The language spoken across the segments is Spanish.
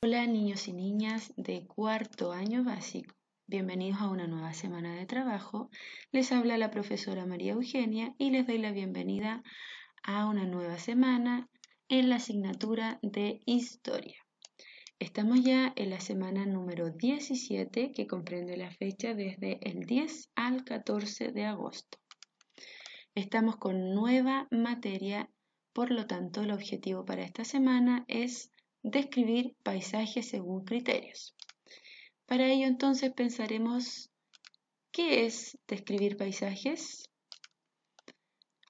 Hola niños y niñas de cuarto año básico. Bienvenidos a una nueva semana de trabajo. Les habla la profesora María Eugenia y les doy la bienvenida a una nueva semana en la asignatura de historia. Estamos ya en la semana número 17 que comprende la fecha desde el 10 al 14 de agosto. Estamos con nueva materia, por lo tanto el objetivo para esta semana es describir paisajes según criterios. Para ello entonces pensaremos, ¿qué es describir paisajes?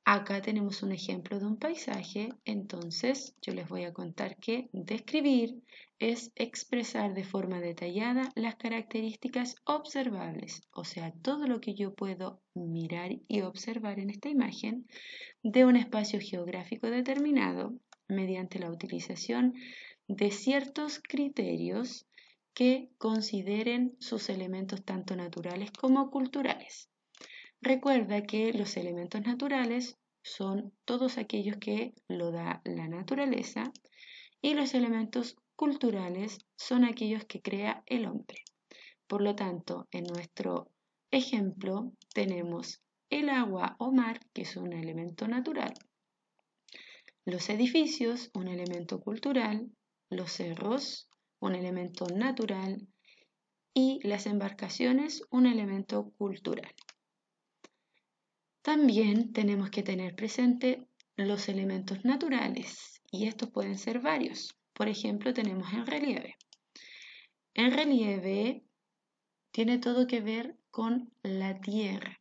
Acá tenemos un ejemplo de un paisaje, entonces yo les voy a contar que describir es expresar de forma detallada las características observables, o sea, todo lo que yo puedo mirar y observar en esta imagen de un espacio geográfico determinado mediante la utilización de ciertos criterios que consideren sus elementos tanto naturales como culturales. Recuerda que los elementos naturales son todos aquellos que lo da la naturaleza y los elementos culturales son aquellos que crea el hombre. Por lo tanto, en nuestro ejemplo tenemos el agua o mar, que es un elemento natural, los edificios, un elemento cultural, los cerros, un elemento natural, y las embarcaciones, un elemento cultural. También tenemos que tener presente los elementos naturales, y estos pueden ser varios. Por ejemplo, tenemos el relieve. El relieve tiene todo que ver con la tierra.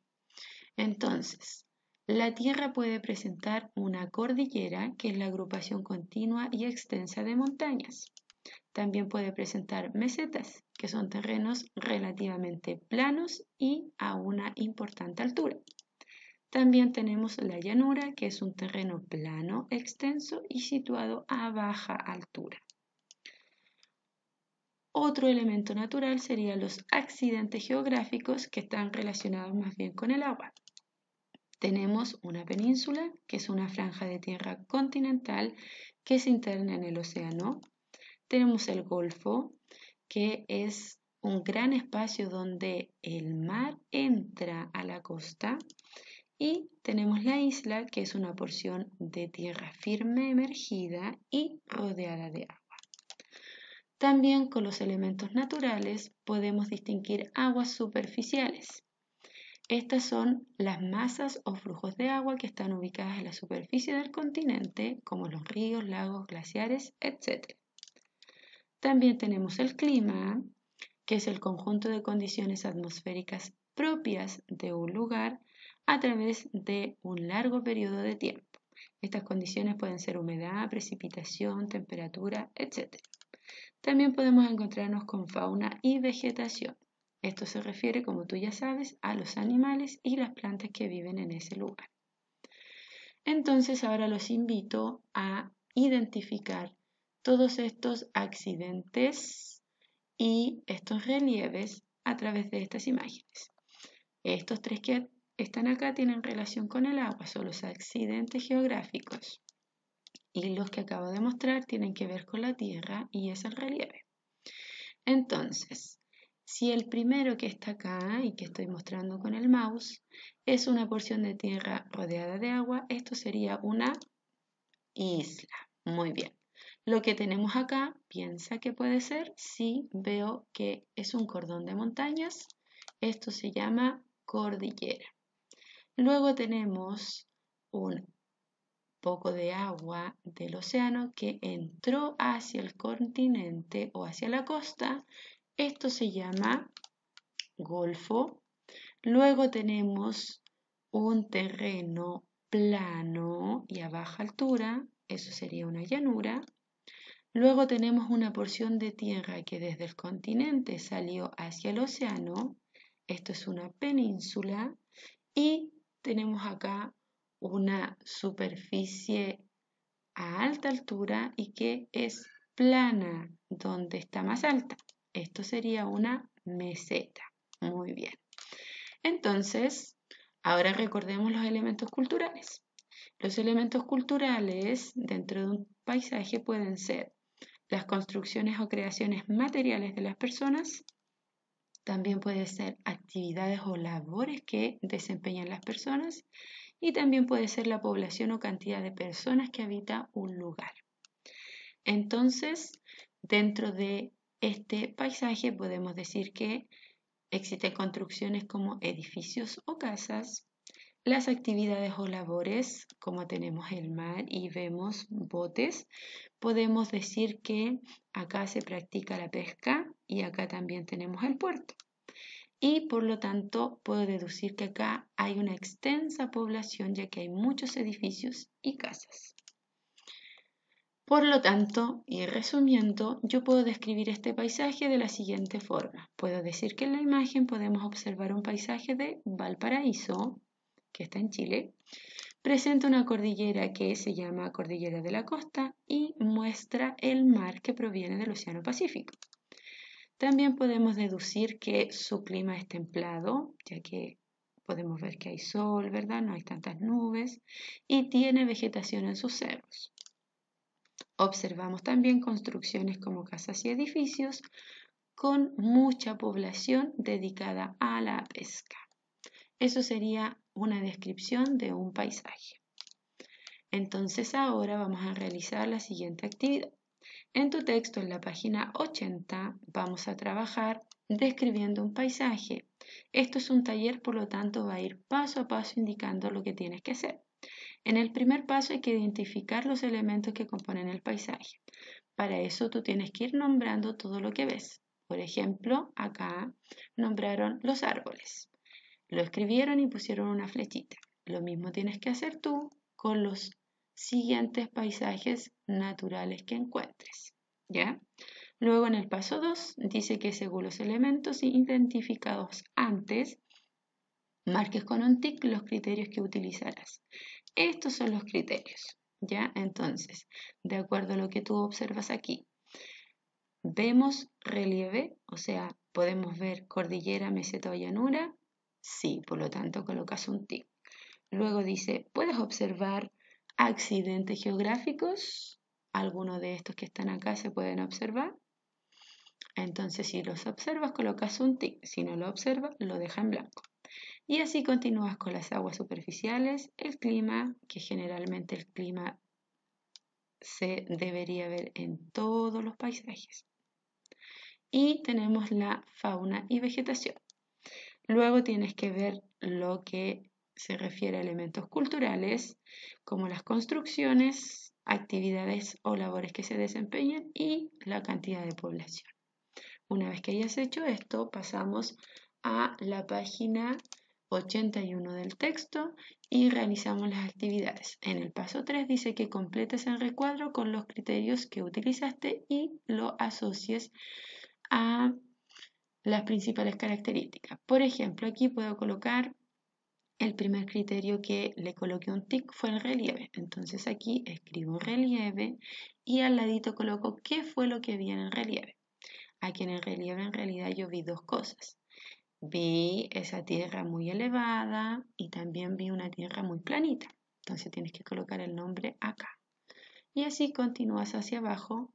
Entonces, la Tierra puede presentar una cordillera, que es la agrupación continua y extensa de montañas. También puede presentar mesetas, que son terrenos relativamente planos y a una importante altura. También tenemos la llanura, que es un terreno plano, extenso y situado a baja altura. Otro elemento natural serían los accidentes geográficos que están relacionados más bien con el agua. Tenemos una península, que es una franja de tierra continental que se interna en el océano. Tenemos el Golfo, que es un gran espacio donde el mar entra a la costa. Y tenemos la isla, que es una porción de tierra firme emergida y rodeada de agua. También con los elementos naturales podemos distinguir aguas superficiales, estas son las masas o flujos de agua que están ubicadas en la superficie del continente, como los ríos, lagos, glaciares, etc. También tenemos el clima, que es el conjunto de condiciones atmosféricas propias de un lugar a través de un largo periodo de tiempo. Estas condiciones pueden ser humedad, precipitación, temperatura, etc. También podemos encontrarnos con fauna y vegetación. Esto se refiere, como tú ya sabes, a los animales y las plantas que viven en ese lugar. Entonces ahora los invito a identificar todos estos accidentes y estos relieves a través de estas imágenes. Estos tres que están acá tienen relación con el agua, son los accidentes geográficos. Y los que acabo de mostrar tienen que ver con la tierra y es el relieve. Entonces, si el primero que está acá y que estoy mostrando con el mouse es una porción de tierra rodeada de agua, esto sería una isla. Muy bien. Lo que tenemos acá, piensa que puede ser, si veo que es un cordón de montañas, esto se llama cordillera. Luego tenemos un poco de agua del océano que entró hacia el continente o hacia la costa esto se llama golfo. Luego tenemos un terreno plano y a baja altura, eso sería una llanura. Luego tenemos una porción de tierra que desde el continente salió hacia el océano, esto es una península. Y tenemos acá una superficie a alta altura y que es plana, donde está más alta. Esto sería una meseta. Muy bien. Entonces, ahora recordemos los elementos culturales. Los elementos culturales dentro de un paisaje pueden ser las construcciones o creaciones materiales de las personas, también pueden ser actividades o labores que desempeñan las personas y también puede ser la población o cantidad de personas que habita un lugar. Entonces, dentro de este paisaje podemos decir que existen construcciones como edificios o casas, las actividades o labores, como tenemos el mar y vemos botes, podemos decir que acá se practica la pesca y acá también tenemos el puerto. Y por lo tanto puedo deducir que acá hay una extensa población ya que hay muchos edificios y casas. Por lo tanto, y resumiendo, yo puedo describir este paisaje de la siguiente forma. Puedo decir que en la imagen podemos observar un paisaje de Valparaíso, que está en Chile, presenta una cordillera que se llama Cordillera de la Costa y muestra el mar que proviene del Océano Pacífico. También podemos deducir que su clima es templado, ya que podemos ver que hay sol, ¿verdad? No hay tantas nubes y tiene vegetación en sus cerros. Observamos también construcciones como casas y edificios con mucha población dedicada a la pesca. Eso sería una descripción de un paisaje. Entonces ahora vamos a realizar la siguiente actividad. En tu texto, en la página 80, vamos a trabajar describiendo un paisaje. Esto es un taller, por lo tanto va a ir paso a paso indicando lo que tienes que hacer. En el primer paso hay que identificar los elementos que componen el paisaje. Para eso tú tienes que ir nombrando todo lo que ves. Por ejemplo, acá nombraron los árboles. Lo escribieron y pusieron una flechita. Lo mismo tienes que hacer tú con los siguientes paisajes naturales que encuentres. ¿Ya? Luego en el paso 2 dice que según los elementos identificados antes, marques con un tick los criterios que utilizarás. Estos son los criterios, ¿ya? Entonces, de acuerdo a lo que tú observas aquí, vemos relieve, o sea, podemos ver cordillera, meseta o llanura. Sí, por lo tanto colocas un tick. Luego dice, ¿puedes observar accidentes geográficos? Algunos de estos que están acá se pueden observar. Entonces, si los observas, colocas un tick. Si no lo observas, lo deja en blanco. Y así continúas con las aguas superficiales, el clima, que generalmente el clima se debería ver en todos los paisajes. Y tenemos la fauna y vegetación. Luego tienes que ver lo que se refiere a elementos culturales, como las construcciones, actividades o labores que se desempeñan y la cantidad de población. Una vez que hayas hecho esto, pasamos a la página 81 del texto y realizamos las actividades. En el paso 3 dice que completes el recuadro con los criterios que utilizaste y lo asocies a las principales características. Por ejemplo, aquí puedo colocar el primer criterio que le coloqué un tic fue el relieve. Entonces aquí escribo relieve y al ladito coloco qué fue lo que vi en el relieve. Aquí en el relieve en realidad yo vi dos cosas vi esa tierra muy elevada y también vi una tierra muy planita. Entonces tienes que colocar el nombre acá. Y así continúas hacia abajo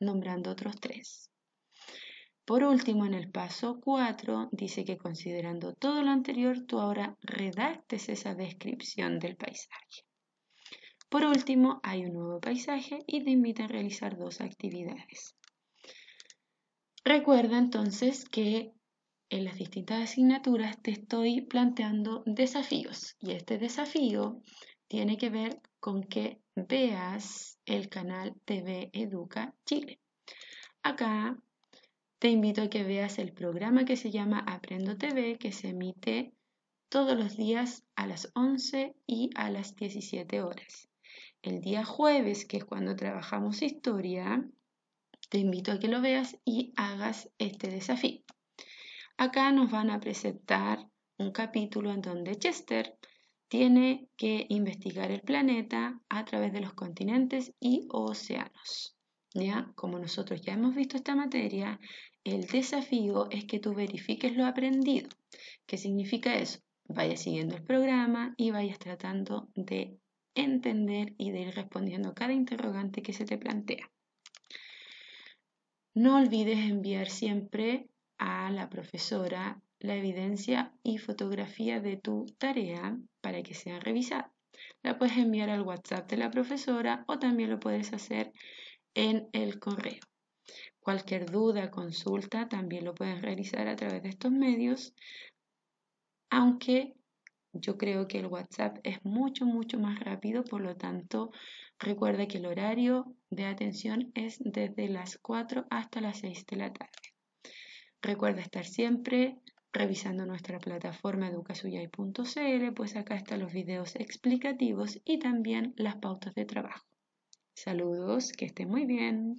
nombrando otros tres. Por último, en el paso 4 dice que considerando todo lo anterior, tú ahora redactes esa descripción del paisaje. Por último, hay un nuevo paisaje y te invita a realizar dos actividades. Recuerda entonces que en las distintas asignaturas te estoy planteando desafíos y este desafío tiene que ver con que veas el canal TV Educa Chile. Acá te invito a que veas el programa que se llama Aprendo TV que se emite todos los días a las 11 y a las 17 horas. El día jueves, que es cuando trabajamos historia, te invito a que lo veas y hagas este desafío. Acá nos van a presentar un capítulo en donde Chester tiene que investigar el planeta a través de los continentes y océanos. ¿Ya? Como nosotros ya hemos visto esta materia, el desafío es que tú verifiques lo aprendido. ¿Qué significa eso? Vayas siguiendo el programa y vayas tratando de entender y de ir respondiendo cada interrogante que se te plantea. No olvides enviar siempre a la profesora la evidencia y fotografía de tu tarea para que sea revisada. La puedes enviar al WhatsApp de la profesora o también lo puedes hacer en el correo. Cualquier duda, consulta, también lo puedes realizar a través de estos medios, aunque yo creo que el WhatsApp es mucho, mucho más rápido, por lo tanto, recuerda que el horario de atención es desde las 4 hasta las 6 de la tarde. Recuerda estar siempre revisando nuestra plataforma educasuyay.cl, pues acá están los videos explicativos y también las pautas de trabajo. Saludos, que estén muy bien.